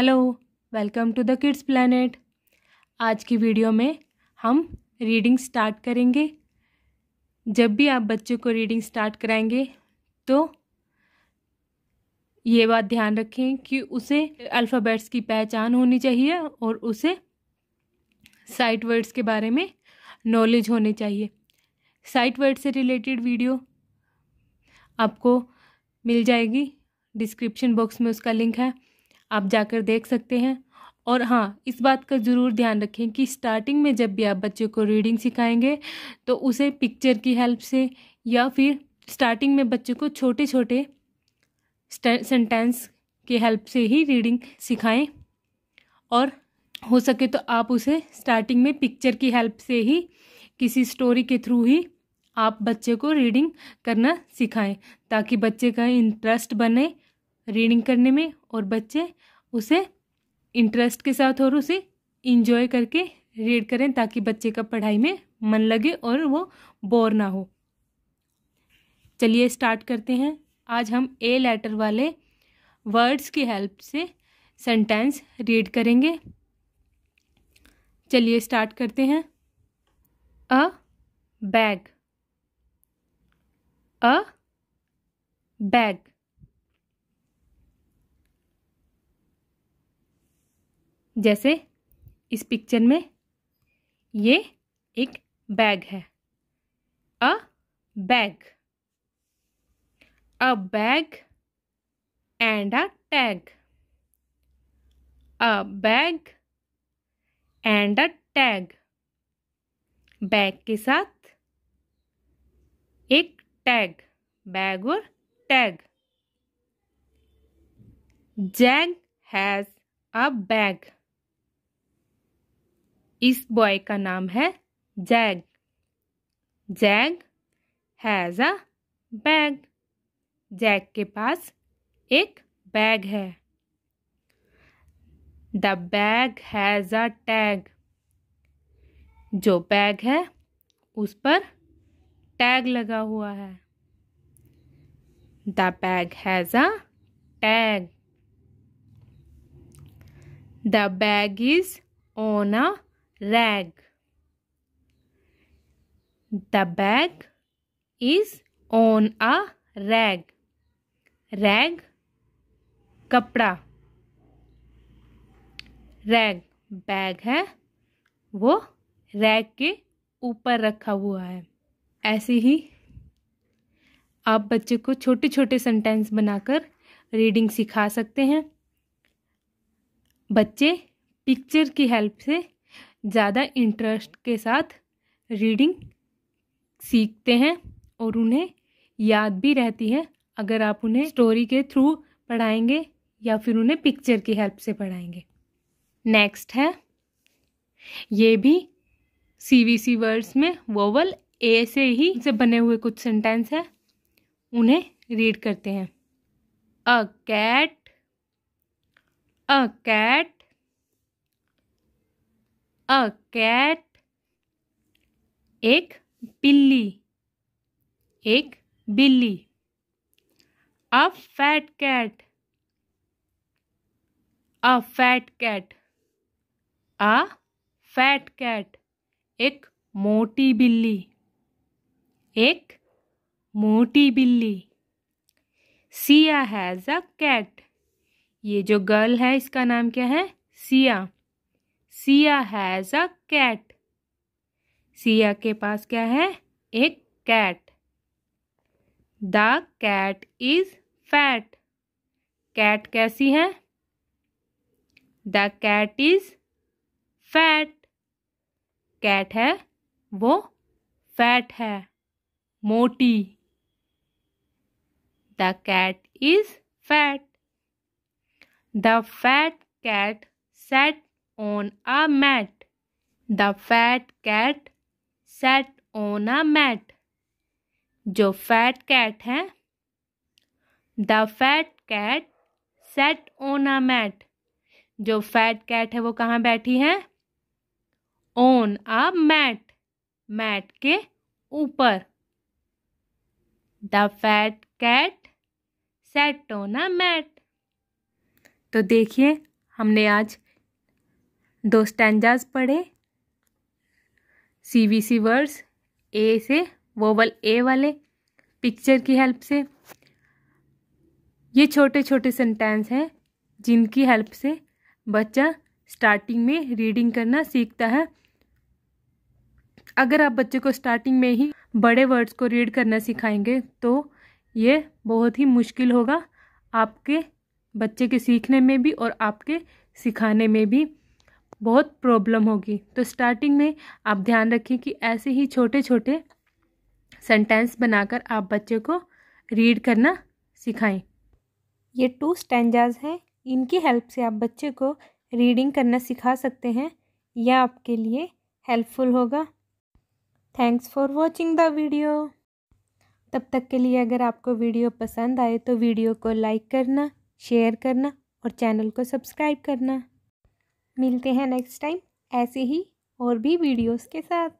Hello welcome to the kids planet आज की video में हम रीडिंग स्टार्ट करेंगे जब भी आप बच्चों को रीडिंग स्टार्ट कराएंगे तो ये बात ध्यान रखें कि उसे अल्फ़ाबेट्स की पहचान होनी चाहिए और उसे साइट वर्ड्स के बारे में नॉलेज होनी चाहिए साइट वर्ड से रिलेटेड वीडियो आपको मिल जाएगी डिस्क्रिप्शन बॉक्स में उसका लिंक है आप जाकर देख सकते हैं और हाँ इस बात का ज़रूर ध्यान रखें कि स्टार्टिंग में जब भी आप बच्चे को रीडिंग सिखाएंगे तो उसे पिक्चर की हेल्प से या फिर स्टार्टिंग में बच्चे को छोटे छोटे सेंटेंस की हेल्प से ही रीडिंग सिखाएं और हो सके तो आप उसे स्टार्टिंग में पिक्चर की हेल्प से ही किसी स्टोरी के थ्रू ही आप बच्चे को रीडिंग करना सिखाएं ताकि बच्चे का इंटरेस्ट बने रीडिंग करने में और बच्चे उसे इंटरेस्ट के साथ और उसे इंजॉय करके रीड करें ताकि बच्चे का पढ़ाई में मन लगे और वो बोर ना हो चलिए स्टार्ट करते हैं आज हम ए लेटर वाले वर्ड्स की हेल्प से सेंटेंस रीड करेंगे चलिए स्टार्ट करते हैं अ बैग अ बैग जैसे इस पिक्चर में ये एक बैग है a bag a bag and a tag a bag and a tag bag के साथ एक टैग बैग और tag Jag has a bag इस बॉय का नाम है Jag Jag has a bag Jag के पास एक बैग है the bag has a tag जो बैग है उस पर टैग लगा हुआ है the bag has a tag the bag is on a rag. The bag is on a rag. Rag, कपड़ा रैग बैग है वो रैग के ऊपर रखा हुआ है ऐसे ही आप बच्चे को छोटे छोटे सेंटेंस बनाकर रीडिंग सिखा सकते हैं बच्चे पिक्चर की हेल्प से ज़्यादा इंटरेस्ट के साथ रीडिंग सीखते हैं और उन्हें याद भी रहती है अगर आप उन्हें स्टोरी के थ्रू पढ़ाएंगे या फिर उन्हें पिक्चर की हेल्प से पढ़ाएंगे नेक्स्ट है ये भी सी वी सी वर्ड्स में वोवल ए से ही से बने हुए कुछ सेंटेंस है उन्हें रीड करते हैं a cat a cat a cat एक बिल्ली एक बिल्ली a fat cat a fat cat a fat cat एक मोटी बिल्ली एक मोटी बिल्ली सिया हैज़ अ कैट ये जो गर्ल है इसका नाम क्या है Siya Siya has a cat Siya के पास क्या है एक cat the cat is fat cat कैसी है the cat is fat cat है वो फैट है मोटी the cat is fat the fat cat sat on a mat. The fat cat sat on a mat. जो fat cat है The fat cat sat on a mat. जो fat cat है वो कहाँ बैठी है On a mat. Mat के ऊपर The fat cat sat on a mat. तो देखिए हमने आज दो स्टैंडाज पढ़े सी वी सी वर्ड्स ए से वोवल ए वाले पिक्चर की हेल्प से ये छोटे छोटे सेंटेंस हैं जिनकी हेल्प से बच्चा स्टार्टिंग में रीडिंग करना सीखता है अगर आप बच्चे को स्टार्टिंग में ही बड़े वर्ड्स को रीड करना सिखाएंगे तो ये बहुत ही मुश्किल होगा आपके बच्चे के सीखने में भी और आपके सिखाने में भी बहुत प्रॉब्लम होगी तो स्टार्टिंग में आप ध्यान रखें कि ऐसे ही छोटे छोटे सेंटेंस बनाकर आप बच्चे को रीड करना सिखाएं ये टू स्टेंजाज हैं इनकी हेल्प से आप बच्चे को रीडिंग करना सिखा सकते हैं यह आपके लिए हेल्पफुल होगा thanks for watching the video तब तक के लिए अगर आपको वीडियो पसंद आए तो वीडियो को लाइक करना शेयर करना और चैनल को सब्सक्राइब करना मिलते हैं नेक्स्ट टाइम ऐसे ही और भी वीडियोस के साथ